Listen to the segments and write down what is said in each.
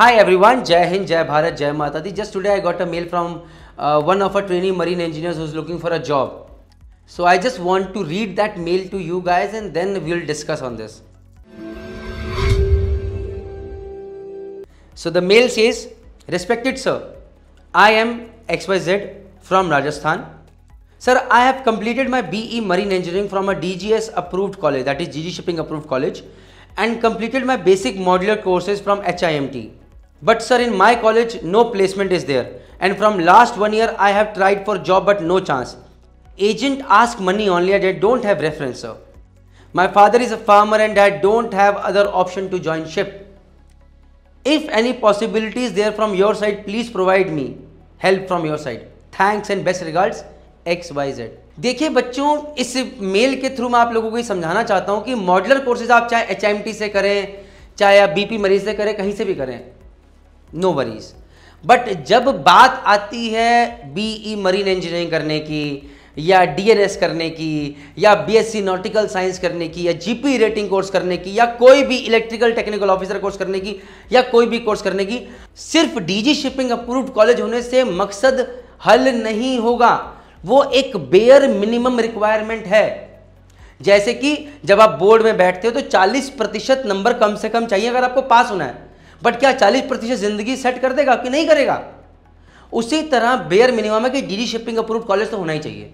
Hi everyone, Jai Hind, Jai Bharat, Jai Mata Di. Just today I got a mail from uh, one of our trainee marine engineers who's looking for a job. So I just want to read that mail to you guys and then we'll discuss on this. So the mail says, Respected sir, I am XYZ from Rajasthan. Sir, I have completed my BE Marine Engineering from a DGS approved college, that is GG Shipping approved college, and completed my basic modular courses from HIMT. But sir in my college no placement is there and from last one year I have tried for job but no chance agent ask money only at I don't have reference sir my father is a farmer and I don't have other option to join ship if any possibilities there from your side please provide me help from your side thanks and best regard X Y Z देखिए बच्चों इस mail के through मैं आप लोगों को ये समझाना चाहता हूँ कि मॉडलर कोर्सेज आप चाहे एच से करें चाहे आप बी मरीज से करें कहीं से भी करें नो वरीज बट जब बात आती है बी ई मरीन इंजीनियरिंग करने की या डीएनएस करने की या बीएससी नॉटिकल साइंस करने की या जीपी रेटिंग कोर्स करने की या कोई भी इलेक्ट्रिकल टेक्निकल ऑफिसर कोर्स करने की या कोई भी कोर्स करने की सिर्फ डीजी शिपिंग अप्रूव्ड कॉलेज होने से मकसद हल नहीं होगा वो एक बेयर मिनिमम रिक्वायरमेंट है जैसे कि जब आप बोर्ड में बैठते हो तो 40 प्रतिशत नंबर कम से कम चाहिए अगर आपको पास होना है बट क्या चालीस प्रतिशत ज़िंदगी सेट कर देगा कि नहीं करेगा उसी तरह बेयर मिनिमम है कि डी शिपिंग अप्रूव कॉलेज तो होना ही चाहिए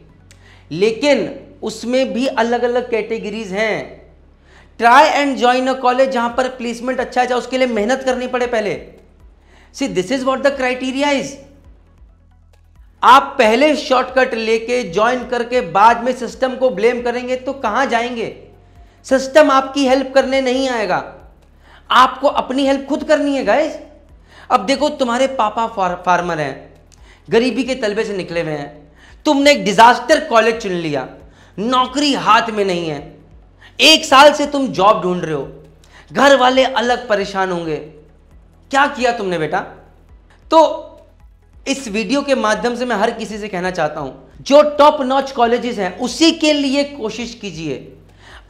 लेकिन उसमें भी अलग अलग कैटेगरीज हैं try and join a college जहां पर प्लेसमेंट अच्छा है उसके लिए मेहनत करनी पड़े पहले see this is what the criteria is आप पहले शॉर्टकट लेके ज्वाइन करके बाद में सिस्टम को ब्लेम करेंगे तो कहां जाएंगे सिस्टम आपकी हेल्प करने नहीं आएगा आपको अपनी हेल्प खुद करनी है गाइज अब देखो तुम्हारे पापा फार, फार्मर हैं गरीबी के तलबे से निकले हुए हैं तुमने एक डिजास्टर कॉलेज चुन लिया नौकरी हाथ में नहीं है एक साल से तुम जॉब ढूंढ रहे हो घर वाले अलग परेशान होंगे क्या किया तुमने बेटा तो इस वीडियो के माध्यम से मैं हर किसी से कहना चाहता हूं जो टॉप नॉच कॉलेजेस हैं उसी के लिए कोशिश कीजिए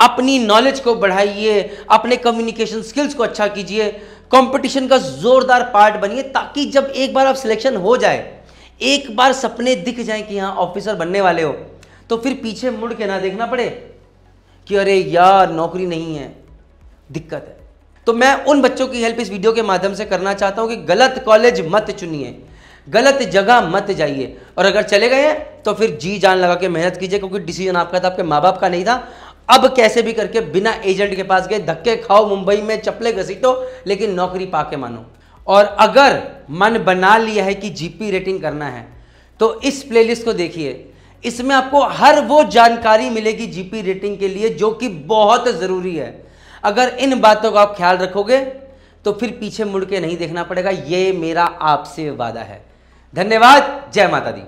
अपनी नॉलेज को बढ़ाइए अपने कम्युनिकेशन स्किल्स को अच्छा कीजिए कंपटीशन का जोरदार पार्ट बनिए ताकि जब एक बार आप सिलेक्शन हो जाए एक बार सपने दिख जाए कि हाँ ऑफिसर बनने वाले हो तो फिर पीछे मुड़ के ना देखना पड़े कि अरे यार नौकरी नहीं है दिक्कत है तो मैं उन बच्चों की हेल्प इस वीडियो के माध्यम से करना चाहता हूँ कि गलत कॉलेज मत चुनिए गलत जगह मत जाइए और अगर चले गए तो फिर जी जान लगा के मेहनत कीजिए क्योंकि डिसीजन आपका था आपके माँ बाप का नहीं था अब कैसे भी करके बिना एजेंट के पास गए धक्के खाओ मुंबई में चपले घसीटो लेकिन नौकरी पा के मानो और अगर मन बना लिया है कि जीपी रेटिंग करना है तो इस प्लेलिस्ट को देखिए इसमें आपको हर वो जानकारी मिलेगी जीपी रेटिंग के लिए जो कि बहुत ज़रूरी है अगर इन बातों का आप ख्याल रखोगे तो फिर पीछे मुड़ के नहीं देखना पड़ेगा ये मेरा आपसे वादा है धन्यवाद जय माता दी